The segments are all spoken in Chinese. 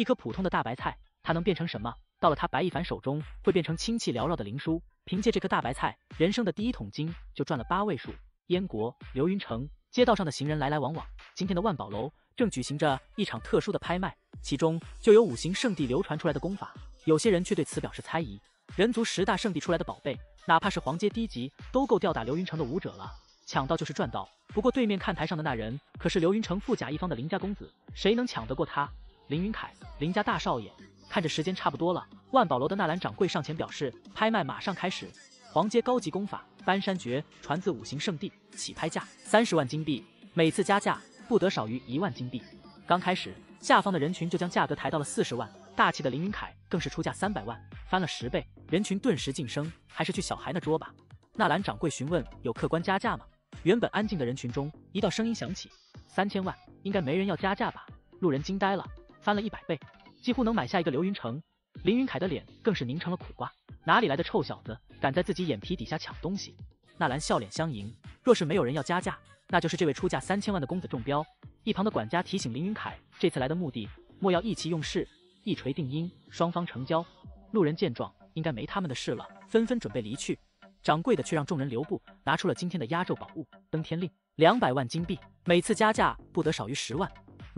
一颗普通的大白菜，它能变成什么？到了他白一凡手中，会变成清气缭绕的灵枢。凭借这颗大白菜，人生的第一桶金就赚了八位数。燕国流云城街道上的行人来来往往，今天的万宝楼正举行着一场特殊的拍卖，其中就有五行圣地流传出来的功法。有些人却对此表示猜疑。人族十大圣地出来的宝贝，哪怕是黄阶低级，都够吊打流云城的武者了。抢到就是赚到。不过对面看台上的那人可是流云城富甲一方的林家公子，谁能抢得过他？林云凯，林家大少爷，看着时间差不多了，万宝楼的纳兰掌柜上前表示，拍卖马上开始。黄阶高级功法《搬山诀》，传自五行圣地，起拍价三十万金币，每次加价不得少于一万金币。刚开始，下方的人群就将价格抬到了四十万，大气的林云凯更是出价三百万，翻了十倍，人群顿时晋升。还是去小孩那桌吧。纳兰掌柜询问有客官加价吗？原本安静的人群中，一道声音响起：“三千万，应该没人要加价吧？”路人惊呆了。翻了一百倍，几乎能买下一个流云城。凌云凯的脸更是凝成了苦瓜，哪里来的臭小子敢在自己眼皮底下抢东西？纳兰笑脸相迎，若是没有人要加价，那就是这位出价三千万的公子中标。一旁的管家提醒凌云凯，这次来的目的，莫要意气用事。一锤定音，双方成交。路人见状，应该没他们的事了，纷纷准备离去。掌柜的却让众人留步，拿出了今天的压轴宝物——登天令，两百万金币，每次加价不得少于十万。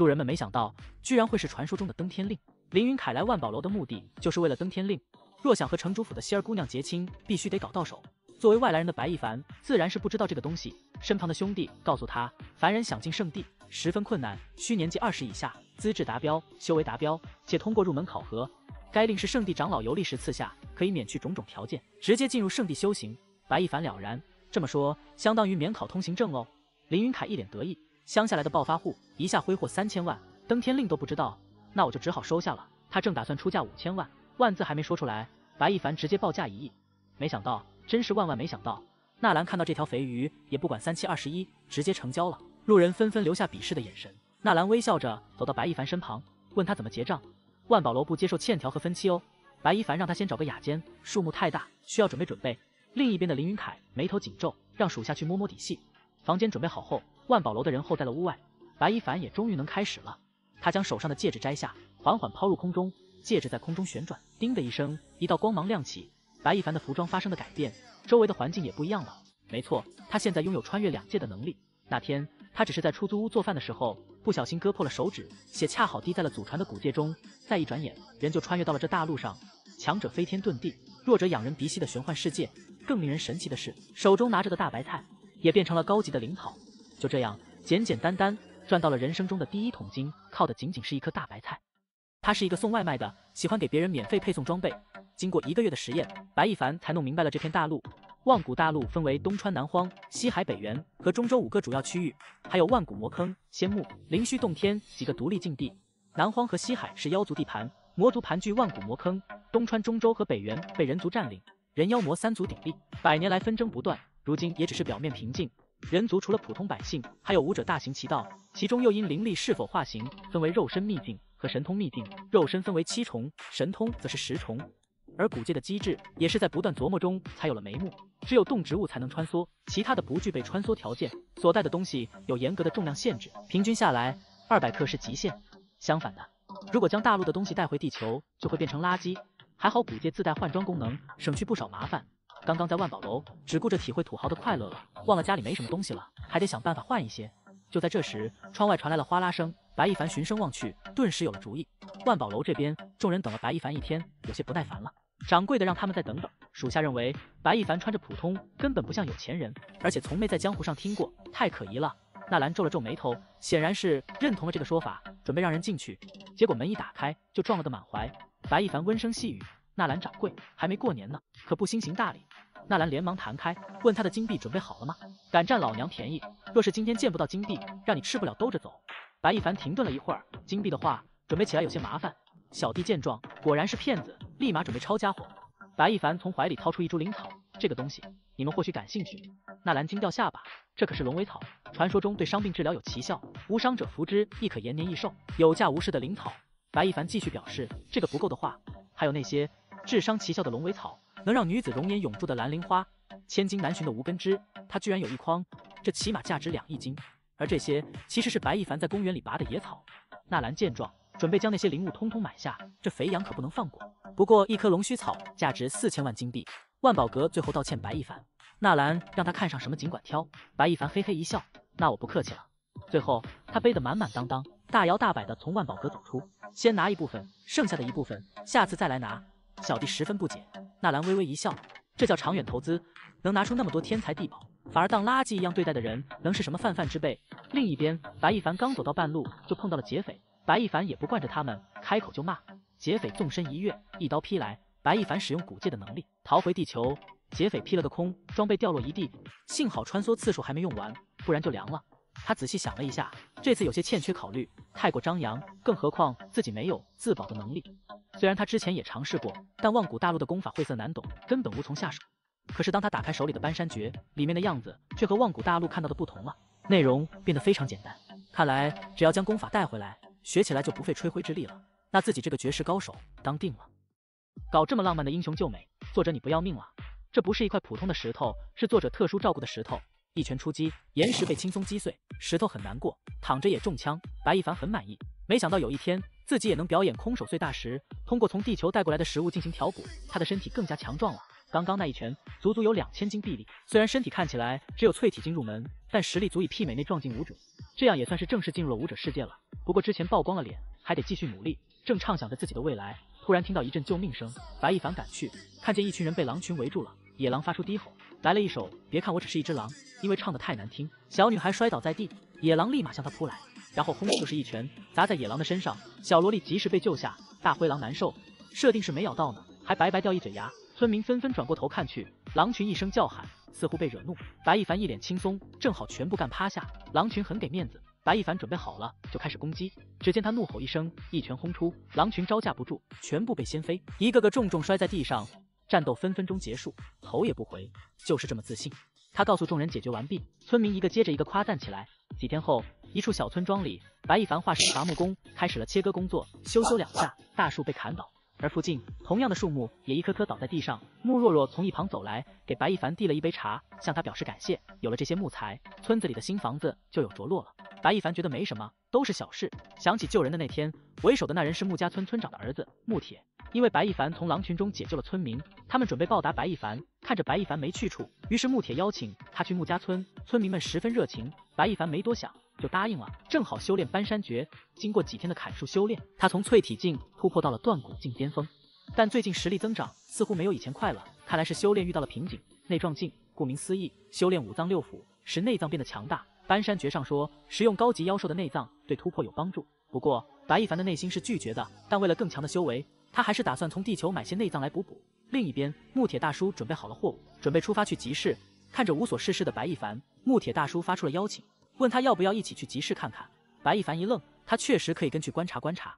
路人们没想到，居然会是传说中的登天令。凌云凯来万宝楼的目的，就是为了登天令。若想和城主府的希儿姑娘结亲，必须得搞到手。作为外来人的白亦凡，自然是不知道这个东西。身旁的兄弟告诉他，凡人想进圣地十分困难，需年纪二十以下，资质达标，修为达标，且通过入门考核。该令是圣地长老游历时赐下，可以免去种种条件，直接进入圣地修行。白亦凡了然，这么说，相当于免考通行证喽。凌云凯一脸得意。乡下来的暴发户，一下挥霍三千万，登天令都不知道，那我就只好收下了。他正打算出价五千万，万字还没说出来，白一凡直接报价一亿，没想到真是万万没想到。纳兰看到这条肥鱼，也不管三七二十一，直接成交了。路人纷纷留下鄙视的眼神。纳兰微笑着走到白一凡身旁，问他怎么结账。万宝楼不接受欠条和分期哦。白一凡让他先找个雅间，数目太大，需要准备准备。另一边的凌云凯眉头紧皱，让属下去摸摸底细。房间准备好后，万宝楼的人候在了屋外。白一凡也终于能开始了。他将手上的戒指摘下，缓缓抛入空中，戒指在空中旋转。叮的一声，一道光芒亮起，白一凡的服装发生了改变，周围的环境也不一样了。没错，他现在拥有穿越两界的能力。那天他只是在出租屋做饭的时候，不小心割破了手指，血恰好滴在了祖传的古戒中。再一转眼，人就穿越到了这大陆上，强者飞天遁地，弱者仰人鼻息的玄幻世界。更令人神奇的是，手中拿着的大白菜。也变成了高级的灵草，就这样简简单单赚到了人生中的第一桶金，靠的仅仅是一颗大白菜。他是一个送外卖的，喜欢给别人免费配送装备。经过一个月的实验，白一凡才弄明白了这片大陆——万古大陆，分为东川、南荒、西海、北原和中州五个主要区域，还有万古魔坑、仙墓、灵虚洞天几个独立境地。南荒和西海是妖族地盘，魔族盘踞万古魔坑，东川、中州和北原被人族占领，人妖魔三足鼎立，百年来纷争不断。如今也只是表面平静，人族除了普通百姓，还有武者大行其道，其中又因灵力是否化形，分为肉身秘境和神通秘境，肉身分为七重，神通则是十重。而古界的机制也是在不断琢磨中才有了眉目，只有动植物才能穿梭，其他的不具备穿梭条件，所带的东西有严格的重量限制，平均下来二百克是极限。相反的，如果将大陆的东西带回地球，就会变成垃圾。还好古界自带换装功能，省去不少麻烦。刚刚在万宝楼只顾着体会土豪的快乐了，忘了家里没什么东西了，还得想办法换一些。就在这时，窗外传来了哗啦声。白一凡循声望去，顿时有了主意。万宝楼这边，众人等了白一凡一天，有些不耐烦了。掌柜的让他们再等等。属下认为，白一凡穿着普通，根本不像有钱人，而且从没在江湖上听过，太可疑了。纳兰皱了皱眉头，显然是认同了这个说法，准备让人进去。结果门一打开，就撞了个满怀。白一凡温声细语：“纳兰掌柜，还没过年呢，可不兴行大礼。”纳兰连忙弹开，问他的金币准备好了吗？敢占老娘便宜，若是今天见不到金币，让你吃不了兜着走。白一凡停顿了一会儿，金币的话准备起来有些麻烦。小弟见状，果然是骗子，立马准备抄家伙。白一凡从怀里掏出一株灵草，这个东西你们或许感兴趣。纳兰惊掉下巴，这可是龙尾草，传说中对伤病治疗有奇效，无伤者服之亦可延年益寿。有价无市的灵草，白一凡继续表示，这个不够的话，还有那些治伤奇效的龙尾草。能让女子容颜永驻的兰陵花，千金难寻的无根枝，它居然有一筐，这起码价值两亿金。而这些其实是白一凡在公园里拔的野草。纳兰见状，准备将那些灵物通通买下，这肥羊可不能放过。不过一颗龙须草价值四千万金币，万宝阁最后道歉白一凡，纳兰让他看上什么尽管挑。白一凡嘿嘿一笑，那我不客气了。最后他背得满满当当，大摇大摆的从万宝阁走出，先拿一部分，剩下的一部分下次再来拿。小弟十分不解，纳兰微微一笑，这叫长远投资。能拿出那么多天才地宝，反而当垃圾一样对待的人，能是什么泛泛之辈？另一边，白一凡刚走到半路，就碰到了劫匪。白一凡也不惯着他们，开口就骂。劫匪纵身一跃，一刀劈来。白一凡使用古界的能力逃回地球，劫匪劈了个空，装备掉落一地。幸好穿梭次数还没用完，不然就凉了。他仔细想了一下，这次有些欠缺考虑，太过张扬，更何况自己没有自保的能力。虽然他之前也尝试过，但万古大陆的功法晦涩难懂，根本无从下手。可是当他打开手里的《搬山诀》，里面的样子却和万古大陆看到的不同了，内容变得非常简单。看来只要将功法带回来，学起来就不费吹灰之力了。那自己这个绝世高手当定了。搞这么浪漫的英雄救美，作者你不要命了？这不是一块普通的石头，是作者特殊照顾的石头。一拳出击，岩石被轻松击碎。石头很难过，躺着也中枪。白一凡很满意，没想到有一天自己也能表演空手碎大石。通过从地球带过来的食物进行调补，他的身体更加强壮了。刚刚那一拳足足有两千斤臂力，虽然身体看起来只有淬体精入门，但实力足以媲美那壮劲武者。这样也算是正式进入了武者世界了。不过之前曝光了脸，还得继续努力。正畅想着自己的未来，突然听到一阵救命声，白一凡赶去，看见一群人被狼群围住了。野狼发出低吼。来了一首，别看我只是一只狼，因为唱得太难听，小女孩摔倒在地，野狼立马向她扑来，然后轰就是一拳砸在野狼的身上，小萝莉及时被救下，大灰狼难受，设定是没咬到呢，还白白掉一嘴牙，村民纷纷转过头看去，狼群一声叫喊，似乎被惹怒，白一凡一脸轻松，正好全部干趴下，狼群很给面子，白一凡准备好了就开始攻击，只见他怒吼一声，一拳轰出，狼群招架不住，全部被掀飞，一个个重重摔在地上。战斗分分钟结束，头也不回，就是这么自信。他告诉众人解决完毕，村民一个接着一个夸赞起来。几天后，一处小村庄里，白一凡化身伐木工，开始了切割工作。咻咻两下，大树被砍倒，而附近同样的树木也一棵棵倒在地上。穆若若从一旁走来，给白一凡递了一杯茶，向他表示感谢。有了这些木材，村子里的新房子就有着落了。白一凡觉得没什么，都是小事。想起救人的那天，为首的那人是穆家村村长的儿子穆铁。因为白一凡从狼群中解救了村民，他们准备报答白一凡。看着白一凡没去处，于是穆铁邀请他去穆家村。村民们十分热情，白一凡没多想就答应了。正好修炼搬山诀，经过几天的砍树修炼，他从淬体境突破到了断骨境巅峰。但最近实力增长似乎没有以前快了，看来是修炼遇到了瓶颈。内壮境，顾名思义，修炼五脏六腑，使内脏变得强大。搬山诀上说，食用高级妖兽的内脏对突破有帮助。不过白一凡的内心是拒绝的，但为了更强的修为。他还是打算从地球买些内脏来补补。另一边，木铁大叔准备好了货物，准备出发去集市。看着无所事事的白一凡，木铁大叔发出了邀请，问他要不要一起去集市看看。白一凡一愣，他确实可以去观察观察。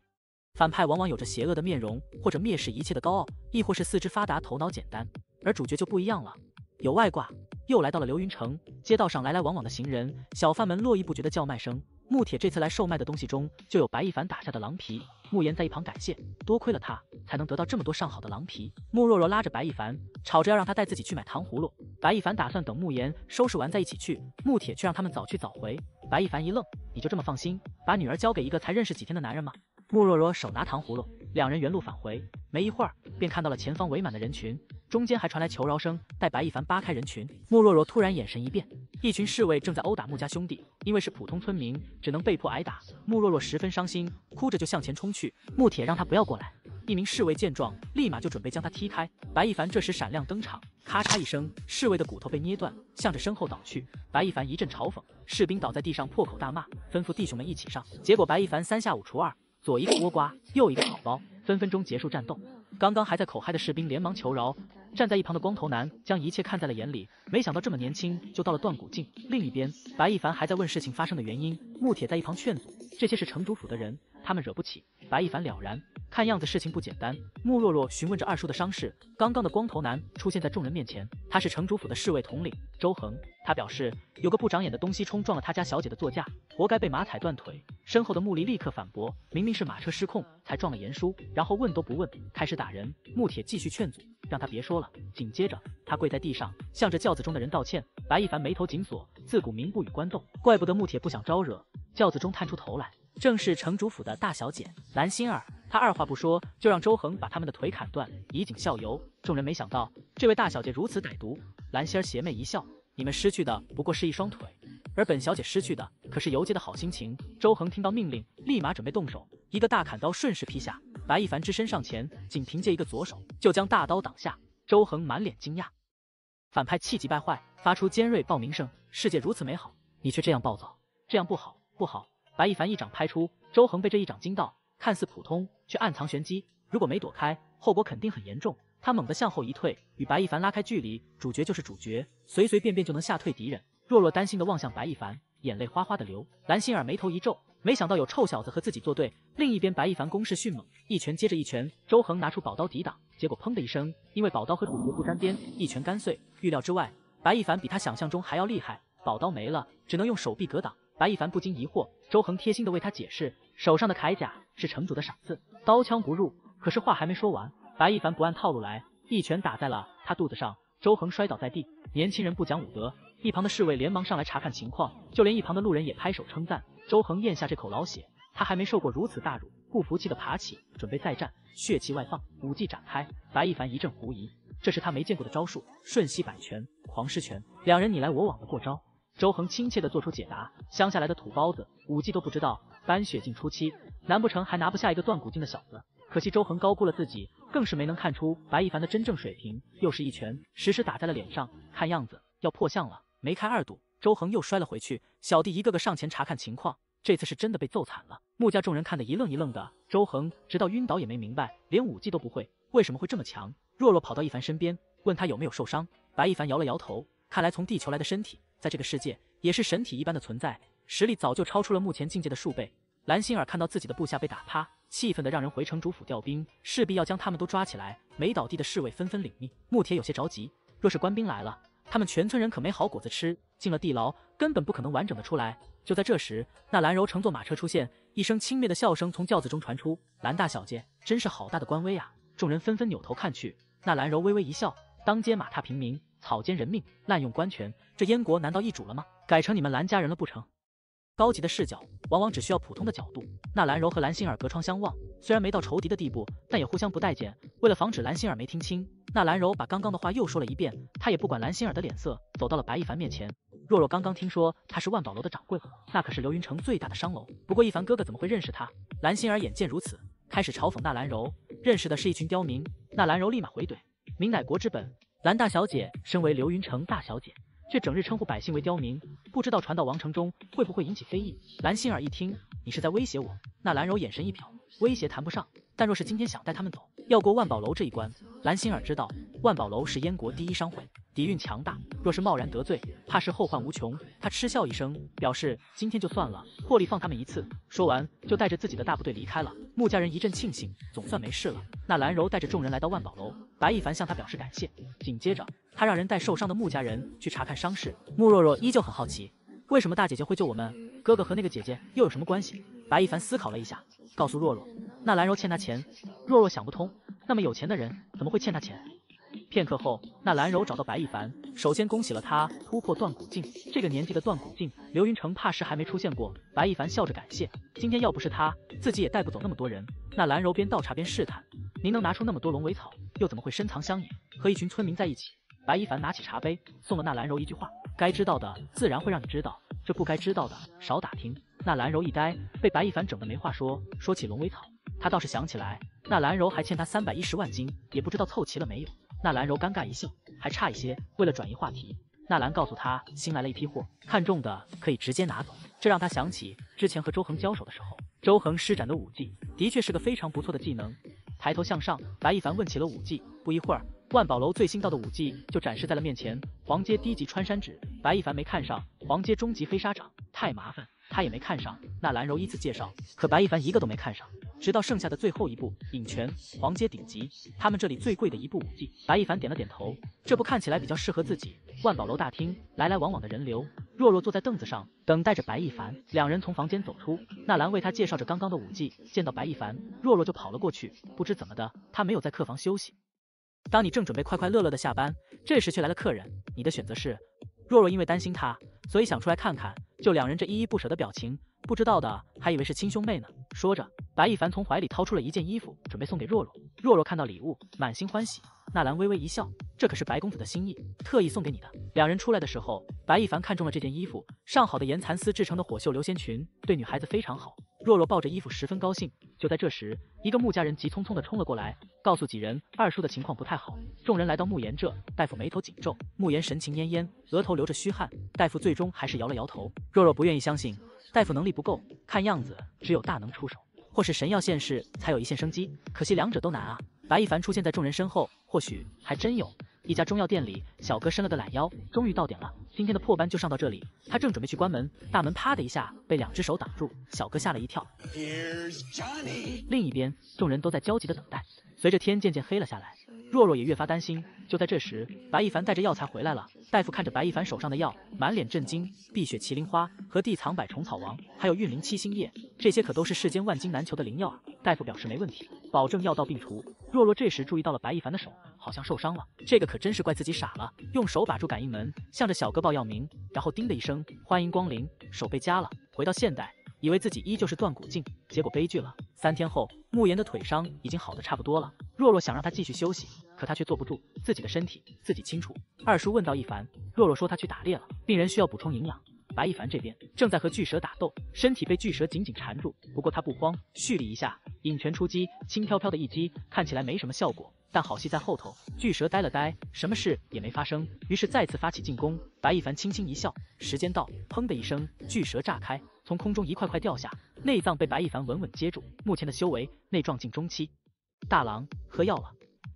反派往往有着邪恶的面容，或者蔑视一切的高傲，亦或是四肢发达、头脑简单；而主角就不一样了，有外挂。又来到了流云城，街道上来来往往的行人，小贩们络绎不绝的叫卖声。木铁这次来售卖的东西中，就有白一凡打下的狼皮。慕言在一旁感谢，多亏了他才能得到这么多上好的狼皮。慕若若拉着白一凡，吵着要让他带自己去买糖葫芦。白一凡打算等慕言收拾完再一起去，穆铁却让他们早去早回。白一凡一愣：“你就这么放心，把女儿交给一个才认识几天的男人吗？”慕若若手拿糖葫芦，两人原路返回，没一会儿便看到了前方围满的人群，中间还传来求饶声。待白一凡扒开人群，慕若若突然眼神一变，一群侍卫正在殴打穆家兄弟。因为是普通村民，只能被迫挨打。穆若若十分伤心，哭着就向前冲去。穆铁让他不要过来。一名侍卫见状，立马就准备将他踢开。白一凡这时闪亮登场，咔嚓一声，侍卫的骨头被捏断，向着身后倒去。白一凡一阵嘲讽，士兵倒在地上破口大骂，吩咐弟兄们一起上。结果白一凡三下五除二，左一个倭瓜，右一个草包，分分钟结束战斗。刚刚还在口嗨的士兵连忙求饶。站在一旁的光头男将一切看在了眼里，没想到这么年轻就到了断骨境。另一边，白一凡还在问事情发生的原因，穆铁在一旁劝阻：“这些是城主府的人，他们惹不起。”白一凡了然，看样子事情不简单。穆若若询问着二叔的伤势，刚刚的光头男出现在众人面前，他是城主府的侍卫统领周恒，他表示有个不长眼的东西冲撞了他家小姐的座驾，活该被马踩断腿。身后的穆离立刻反驳：“明明是马车失控才撞了严叔，然后问都不问，开始打人。”穆铁继续劝阻。让他别说了。紧接着，他跪在地上，向着轿子中的人道歉。白一凡眉头紧锁，自古民不与官斗，怪不得穆铁不想招惹。轿子中探出头来，正是城主府的大小姐蓝心儿。她二话不说，就让周恒把他们的腿砍断，以儆效尤。众人没想到，这位大小姐如此歹毒。蓝心儿邪魅一笑：“你们失去的不过是一双腿，而本小姐失去的可是游街的好心情。”周恒听到命令，立马准备动手，一个大砍刀顺势劈下。白一凡只身上前，仅凭借一个左手就将大刀挡下。周恒满脸惊讶，反派气急败坏，发出尖锐爆鸣声。世界如此美好，你却这样暴躁，这样不好，不好！白一凡一掌拍出，周恒被这一掌惊到，看似普通，却暗藏玄机。如果没躲开，后果肯定很严重。他猛地向后一退，与白一凡拉开距离。主角就是主角，随随便便就能吓退敌人。若若担心的望向白一凡，眼泪哗哗的流。蓝心儿眉头一皱。没想到有臭小子和自己作对，另一边白一凡攻势迅猛，一拳接着一拳，周恒拿出宝刀抵挡，结果砰的一声，因为宝刀和主角不沾边，一拳干碎。预料之外，白一凡比他想象中还要厉害，宝刀没了，只能用手臂格挡。白一凡不禁疑惑，周恒贴心的为他解释，手上的铠甲是城主的赏赐，刀枪不入。可是话还没说完，白一凡不按套路来，一拳打在了他肚子上，周恒摔倒在地。年轻人不讲武德。一旁的侍卫连忙上来查看情况，就连一旁的路人也拍手称赞。周恒咽下这口老血，他还没受过如此大辱，不服气的爬起准备再战，血气外放，武技展开。白一凡一阵狐疑，这是他没见过的招数。瞬息百拳，狂狮拳，两人你来我往的过招。周恒亲切的做出解答：乡下来的土包子，武技都不知道，搬血境初期，难不成还拿不下一个断骨境的小子？可惜周恒高估了自己，更是没能看出白一凡的真正水平。又是一拳，石狮打在了脸上，看样子要破相了。没开二度，周恒又摔了回去。小弟一个个上前查看情况，这次是真的被揍惨了。穆家众人看得一愣一愣的，周恒直到晕倒也没明白，连武技都不会，为什么会这么强？若若跑到一凡身边，问他有没有受伤。白一凡摇了摇头，看来从地球来的身体，在这个世界也是神体一般的存在，实力早就超出了目前境界的数倍。蓝心儿看到自己的部下被打趴，气愤的让人回城主府调兵，势必要将他们都抓起来。没倒地的侍卫纷纷领命。穆铁有些着急，若是官兵来了。他们全村人可没好果子吃，进了地牢根本不可能完整的出来。就在这时，那兰柔乘坐马车出现，一声轻蔑的笑声从轿子中传出。兰大小姐真是好大的官威啊！”众人纷纷扭头看去，那兰柔微微一笑，当街马踏平民，草菅人命，滥用官权，这燕国难道易主了吗？改成你们兰家人了不成？高级的视角往往只需要普通的角度。那兰柔和蓝心儿隔窗相望，虽然没到仇敌的地步，但也互相不待见。为了防止蓝心儿没听清，那兰柔把刚刚的话又说了一遍。她也不管蓝心儿的脸色，走到了白一凡面前。若若刚刚听说他是万宝楼的掌柜，那可是流云城最大的商楼。不过一凡哥哥怎么会认识他？蓝心儿眼见如此，开始嘲讽那兰柔认识的是一群刁民。那兰柔立马回怼：民乃国之本，兰大小姐身为流云城大小姐。却整日称呼百姓为刁民，不知道传到王城中会不会引起非议。蓝心儿一听，你是在威胁我？那蓝柔眼神一瞟，威胁谈不上，但若是今天想带他们走，要过万宝楼这一关。蓝心儿知道，万宝楼是燕国第一商会。底蕴强大，若是贸然得罪，怕是后患无穷。他嗤笑一声，表示今天就算了，破例放他们一次。说完，就带着自己的大部队离开了。穆家人一阵庆幸，总算没事了。那兰柔带着众人来到万宝楼，白一凡向他表示感谢。紧接着，他让人带受伤的穆家人去查看伤势。穆若若依旧很好奇，为什么大姐姐会救我们？哥哥和那个姐姐又有什么关系？白一凡思考了一下，告诉若若，那兰柔欠他钱。若若想不通，那么有钱的人怎么会欠他钱？片刻后，那兰柔找到白一凡，首先恭喜了他突破断骨境。这个年纪的断骨境，刘云成怕是还没出现过。白一凡笑着感谢，今天要不是他，自己也带不走那么多人。那兰柔边倒茶边试探：“您能拿出那么多龙尾草，又怎么会深藏乡野，和一群村民在一起？”白一凡拿起茶杯，送了那兰柔一句话：“该知道的自然会让你知道，这不该知道的少打听。”那兰柔一呆，被白一凡整得没话说。说起龙尾草，他倒是想起来，那兰柔还欠他三百一十万金，也不知道凑齐了没有。纳兰柔尴尬一笑，还差一些。为了转移话题，纳兰告诉他新来了一批货，看中的可以直接拿走。这让他想起之前和周恒交手的时候，周恒施展的武技的确是个非常不错的技能。抬头向上，白一凡问起了武技。不一会儿，万宝楼最新到的武技就展示在了面前。黄阶低级穿山指，白一凡没看上；黄阶中级飞沙掌，太麻烦，他也没看上。纳兰柔依次介绍，可白一凡一个都没看上。直到剩下的最后一步，引泉黄阶顶级，他们这里最贵的一部武技。白一凡点了点头，这部看起来比较适合自己。万宝楼大厅来来往往的人流，若若坐在凳子上等待着白一凡。两人从房间走出，纳兰为他介绍着刚刚的武技。见到白一凡，若若就跑了过去。不知怎么的，他没有在客房休息。当你正准备快快乐乐的下班，这时却来了客人，你的选择是？若若因为担心他，所以想出来看看。就两人这依依不舍的表情，不知道的还以为是亲兄妹呢。说着，白一凡从怀里掏出了一件衣服，准备送给若若。若若看到礼物，满心欢喜。纳兰微微一笑，这可是白公子的心意，特意送给你的。两人出来的时候，白一凡看中了这件衣服，上好的岩蚕丝制成的火绣流仙裙，对女孩子非常好。若若抱着衣服，十分高兴。就在这时，一个穆家人急匆匆地冲了过来，告诉几人二叔的情况不太好。众人来到穆言这，大夫眉头紧皱，穆言神情奄奄，额头流着虚汗。大夫最终还是摇了摇头。若若不愿意相信。大夫能力不够，看样子只有大能出手，或是神药现世才有一线生机。可惜两者都难啊！白一凡出现在众人身后，或许还真有一家中药店里，小哥伸了个懒腰，终于到点了，今天的破班就上到这里。他正准备去关门，大门啪的一下被两只手挡住，小哥吓了一跳。另一边，众人都在焦急的等待，随着天渐渐黑了下来。若若也越发担心。就在这时，白一凡带着药材回来了。大夫看着白一凡手上的药，满脸震惊。碧雪麒麟花和地藏百虫草王，还有运灵七星叶，这些可都是世间万金难求的灵药。啊！大夫表示没问题，保证药到病除。若若这时注意到了白一凡的手好像受伤了，这个可真是怪自己傻了。用手把住感应门，向着小哥报药名，然后叮的一声，欢迎光临，手被夹了。回到现代，以为自己依旧是断骨境，结果悲剧了。三天后，慕言的腿伤已经好的差不多了。若若想让他继续休息，可他却坐不住，自己的身体自己清楚。二叔问道：“一凡。”若若说：“他去打猎了，病人需要补充营养。”白一凡这边正在和巨蛇打斗，身体被巨蛇紧紧缠住，不过他不慌，蓄力一下，引拳出击，轻飘飘的一击，看起来没什么效果，但好戏在后头。巨蛇呆了呆，什么事也没发生，于是再次发起进攻。白一凡轻轻一笑，时间到，砰的一声，巨蛇炸开，从空中一块块掉下，内脏被白一凡稳稳接住。目前的修为，内撞境中期。大郎，喝药了，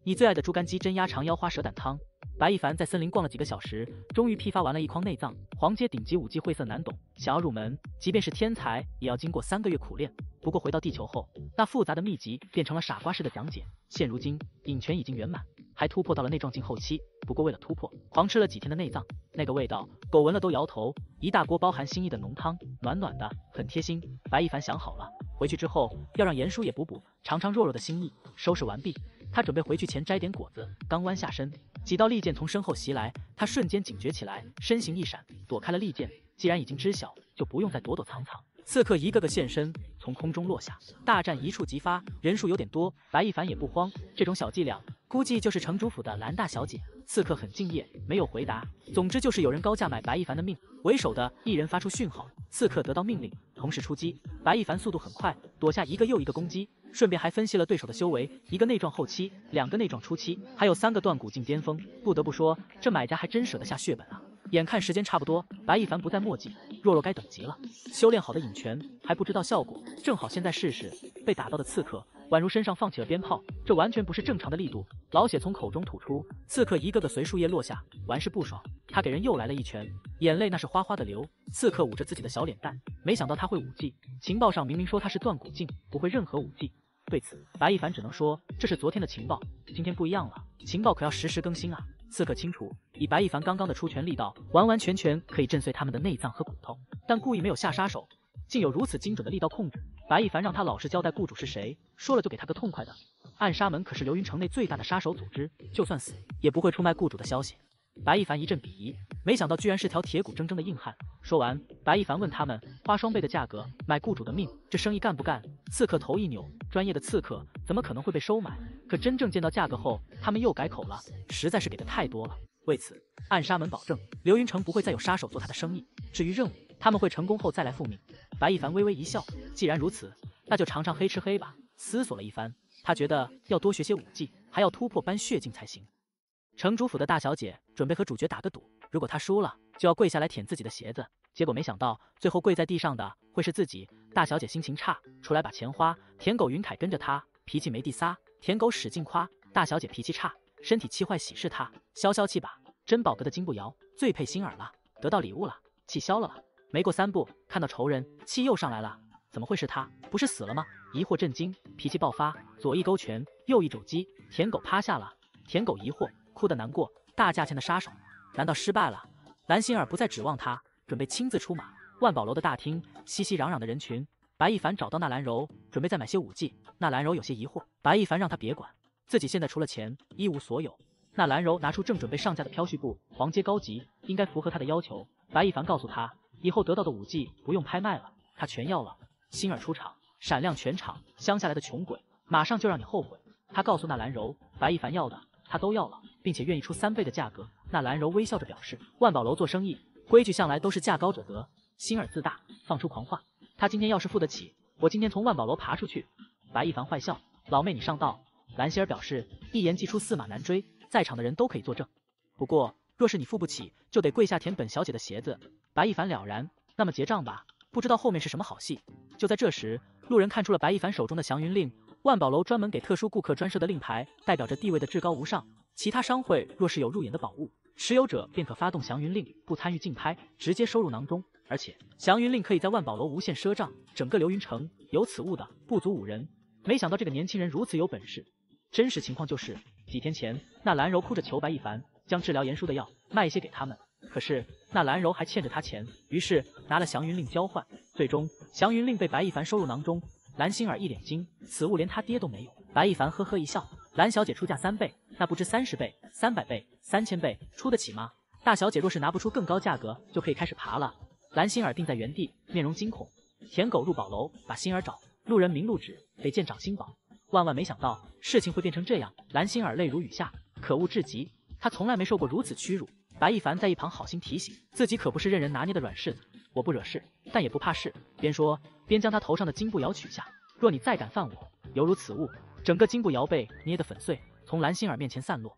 你最爱的猪肝鸡胗鸭肠腰花蛇胆汤。白一凡在森林逛了几个小时，终于批发完了一筐内脏。黄阶顶级武技晦涩难懂，想要入门，即便是天才，也要经过三个月苦练。不过回到地球后，那复杂的秘籍变成了傻瓜式的讲解。现如今，引泉已经圆满，还突破到了内壮境后期。不过为了突破，狂吃了几天的内脏，那个味道，狗闻了都摇头。一大锅包含心意的浓汤，暖暖的，很贴心。白一凡想好了。回去之后要让严叔也补补，尝尝弱弱的心意。收拾完毕，他准备回去前摘点果子。刚弯下身，几道利剑从身后袭来，他瞬间警觉起来，身形一闪，躲开了利剑。既然已经知晓，就不用再躲躲藏藏。刺客一个个现身，从空中落下，大战一触即发。人数有点多，白一凡也不慌，这种小伎俩。估计就是城主府的蓝大小姐。刺客很敬业，没有回答。总之就是有人高价买白一凡的命。为首的一人发出讯号，刺客得到命令，同时出击。白一凡速度很快，躲下一个又一个攻击，顺便还分析了对手的修为：一个内壮后期，两个内壮初期，还有三个断骨境巅峰。不得不说，这买家还真舍得下血本啊！眼看时间差不多，白一凡不再墨迹，若若该等急了。修炼好的影拳还不知道效果，正好现在试试。被打到的刺客宛如身上放起了鞭炮，这完全不是正常的力度。老血从口中吐出，刺客一个个随树叶落下，完事不爽，他给人又来了一拳，眼泪那是哗哗的流。刺客捂着自己的小脸蛋，没想到他会武技，情报上明明说他是断骨境，不会任何武技。对此，白一凡只能说这是昨天的情报，今天不一样了，情报可要实时更新啊。刺客清楚，以白一凡刚刚的出拳力道，完完全全可以震碎他们的内脏和骨头，但故意没有下杀手，竟有如此精准的力道控制。白一凡让他老实交代雇主是谁，说了就给他个痛快的。暗杀门可是流云城内最大的杀手组织，就算死也不会出卖雇主的消息。白一凡一阵鄙夷，没想到居然是条铁骨铮铮的硬汉。说完，白一凡问他们：花双倍的价格买雇主的命，这生意干不干？刺客头一扭，专业的刺客怎么可能会被收买？可真正见到价格后，他们又改口了，实在是给的太多了。为此，暗杀门保证流云城不会再有杀手做他的生意。至于任务，他们会成功后再来复命。白一凡微微一笑，既然如此，那就尝尝黑吃黑吧。思索了一番。他觉得要多学些武技，还要突破般血境才行。城主府的大小姐准备和主角打个赌，如果他输了，就要跪下来舔自己的鞋子。结果没想到，最后跪在地上的会是自己。大小姐心情差，出来把钱花。舔狗云凯跟着她，脾气没地撒。舔狗使劲夸大小姐脾气差，身体气坏喜事她消消气吧。珍宝阁的金步摇最配心儿了，得到礼物了，气消了了。没过三步，看到仇人，气又上来了。怎么会是他？不是死了吗？疑惑、震惊、脾气爆发，左一勾拳，右一肘击，舔狗趴下了。舔狗疑惑，哭得难过。大价钱的杀手，难道失败了？蓝心儿不再指望他，准备亲自出马。万宝楼的大厅，熙熙攘攘的人群。白一凡找到那兰柔，准备再买些武技。那兰柔有些疑惑，白一凡让他别管，自己现在除了钱一无所有。那兰柔拿出正准备上架的飘絮布，黄阶高级，应该符合他的要求。白一凡告诉他，以后得到的武技不用拍卖了，他全要了。星儿出场，闪亮全场。乡下来的穷鬼，马上就让你后悔。他告诉那兰柔，白亦凡要的，他都要了，并且愿意出三倍的价格。那兰柔微笑着表示，万宝楼做生意规矩向来都是价高者得。心儿自大，放出狂话，他今天要是付得起，我今天从万宝楼爬出去。白亦凡坏笑，老妹你上道。兰心儿表示，一言既出，驷马难追，在场的人都可以作证。不过，若是你付不起，就得跪下舔本小姐的鞋子。白亦凡了然，那么结账吧。不知道后面是什么好戏。就在这时，路人看出了白一凡手中的祥云令，万宝楼专门给特殊顾客专设的令牌，代表着地位的至高无上。其他商会若是有入眼的宝物，持有者便可发动祥云令，不参与竞拍，直接收入囊中。而且祥云令可以在万宝楼无限赊账。整个流云城有此物的不足五人。没想到这个年轻人如此有本事。真实情况就是，几天前那兰柔哭着求白一凡将治疗颜叔的药卖一些给他们。可是那兰柔还欠着他钱，于是拿了祥云令交换，最终祥云令被白一凡收入囊中。蓝心儿一脸惊，此物连他爹都没有。白一凡呵呵一笑：“蓝小姐出价三倍，那不知三十倍、三百倍、三千倍，出得起吗？大小姐若是拿不出更高价格，就可以开始爬了。”蓝心儿定在原地，面容惊恐。舔狗入宝楼，把心儿找，路人明路指，得见掌心宝。万万没想到事情会变成这样，蓝心儿泪如雨下，可恶至极，她从来没受过如此屈辱。白一凡在一旁好心提醒，自己可不是任人拿捏的软柿子，我不惹事，但也不怕事。边说边将他头上的金步摇取下。若你再敢犯我，犹如此物，整个金步摇被捏得粉碎，从蓝心儿面前散落。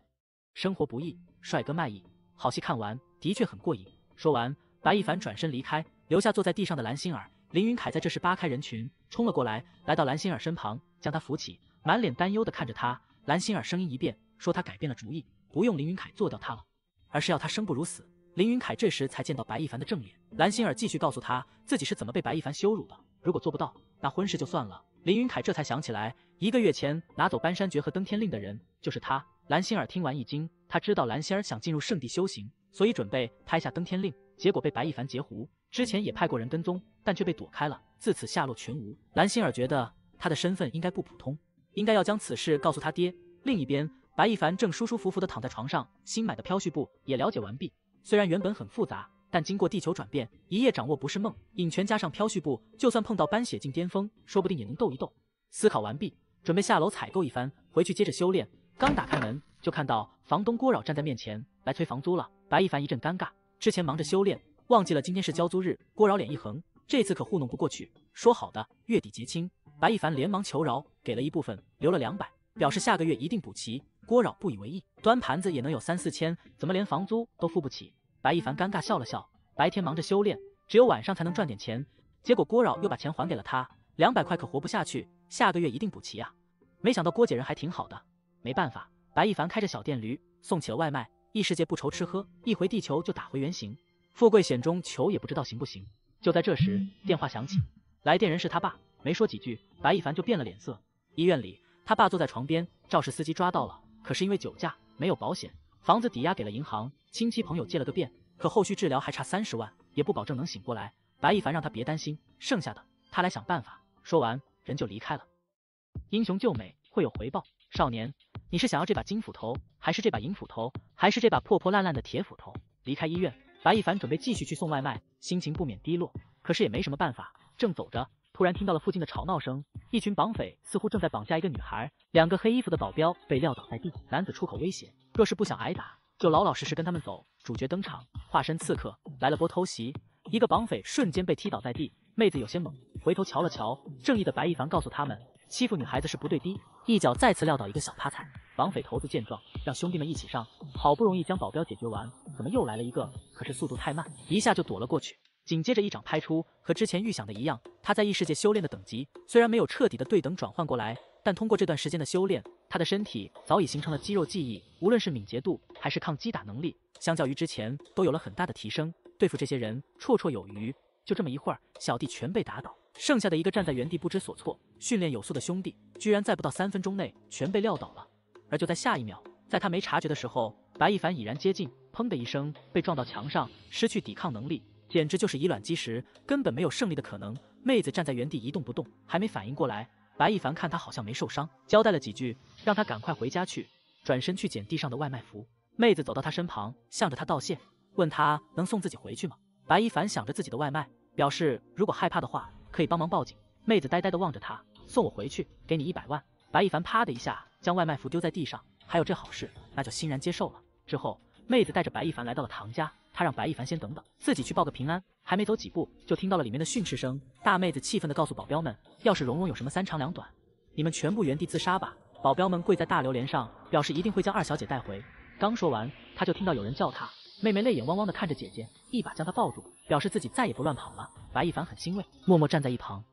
生活不易，帅哥卖艺，好戏看完，的确很过瘾。说完，白一凡转身离开，留下坐在地上的蓝心儿。林云凯在这时扒开人群冲了过来，来到蓝心儿身旁，将他扶起，满脸担忧地看着他。蓝心儿声音一变，说他改变了主意，不用林云凯做掉他了。而是要他生不如死。林云凯这时才见到白一凡的正脸。蓝心儿继续告诉他自己是怎么被白一凡羞辱的。如果做不到，那婚事就算了。林云凯这才想起来，一个月前拿走搬山诀和登天令的人就是他。蓝心儿听完一惊，他知道蓝心儿想进入圣地修行，所以准备拍下登天令，结果被白一凡截胡。之前也派过人跟踪，但却被躲开了，自此下落全无。蓝心儿觉得他的身份应该不普通，应该要将此事告诉他爹。另一边。白一凡正舒舒服服地躺在床上，新买的飘絮布也了解完毕。虽然原本很复杂，但经过地球转变，一夜掌握不是梦。隐拳加上飘絮布，就算碰到搬血境巅峰，说不定也能斗一斗。思考完毕，准备下楼采购一番，回去接着修炼。刚打开门，就看到房东郭扰站在面前来催房租了。白一凡一阵尴尬，之前忙着修炼，忘记了今天是交租日。郭扰脸一横，这次可糊弄不过去。说好的月底结清。白一凡连忙求饶，给了一部分，留了两百，表示下个月一定补齐。郭扰不以为意，端盘子也能有三四千，怎么连房租都付不起？白一凡尴尬笑了笑，白天忙着修炼，只有晚上才能赚点钱。结果郭扰又把钱还给了他，两百块可活不下去，下个月一定补齐呀。没想到郭姐人还挺好的，没办法，白一凡开着小电驴送起了外卖。异世界不愁吃喝，一回地球就打回原形，富贵险中求，也不知道行不行。就在这时，电话响起，来电人是他爸，没说几句，白一凡就变了脸色。医院里，他爸坐在床边，肇事司机抓到了。可是因为酒驾，没有保险，房子抵押给了银行，亲戚朋友借了个遍，可后续治疗还差三十万，也不保证能醒过来。白一凡让他别担心，剩下的他来想办法。说完，人就离开了。英雄救美会有回报，少年，你是想要这把金斧头，还是这把银斧头，还是这把破破烂烂的铁斧头？离开医院，白一凡准备继续去送外卖，心情不免低落，可是也没什么办法。正走着。突然听到了附近的吵闹声，一群绑匪似乎正在绑架一个女孩，两个黑衣服的保镖被撂倒在地。男子出口威胁，若是不想挨打，就老老实实跟他们走。主角登场，化身刺客来了波偷袭，一个绑匪瞬间被踢倒在地。妹子有些懵，回头瞧了瞧，正义的白一凡告诉他们，欺负女孩子是不对的。一脚再次撂倒一个小趴菜。绑匪头子见状，让兄弟们一起上。好不容易将保镖解决完，怎么又来了一个？可是速度太慢，一下就躲了过去。紧接着一掌拍出，和之前预想的一样。他在异世界修炼的等级虽然没有彻底的对等转换过来，但通过这段时间的修炼，他的身体早已形成了肌肉记忆，无论是敏捷度还是抗击打能力，相较于之前都有了很大的提升，对付这些人绰绰有余。就这么一会儿，小弟全被打倒，剩下的一个站在原地不知所措。训练有素的兄弟，居然在不到三分钟内全被撂倒了。而就在下一秒，在他没察觉的时候，白一凡已然接近，砰的一声被撞到墙上，失去抵抗能力，简直就是以卵击石，根本没有胜利的可能。妹子站在原地一动不动，还没反应过来。白一凡看她好像没受伤，交代了几句，让她赶快回家去，转身去捡地上的外卖服。妹子走到他身旁，向着他道谢，问他能送自己回去吗？白一凡想着自己的外卖，表示如果害怕的话，可以帮忙报警。妹子呆呆的望着他，送我回去，给你一百万。白一凡啪的一下将外卖服丢在地上，还有这好事，那就欣然接受了。之后，妹子带着白一凡来到了唐家。他让白一凡先等等，自己去报个平安。还没走几步，就听到了里面的训斥声。大妹子气愤地告诉保镖们：“要是蓉蓉有什么三长两短，你们全部原地自杀吧！”保镖们跪在大榴莲上，表示一定会将二小姐带回。刚说完，他就听到有人叫他妹妹，泪眼汪汪地看着姐姐，一把将她抱住，表示自己再也不乱跑了。白一凡很欣慰，默默站在一旁。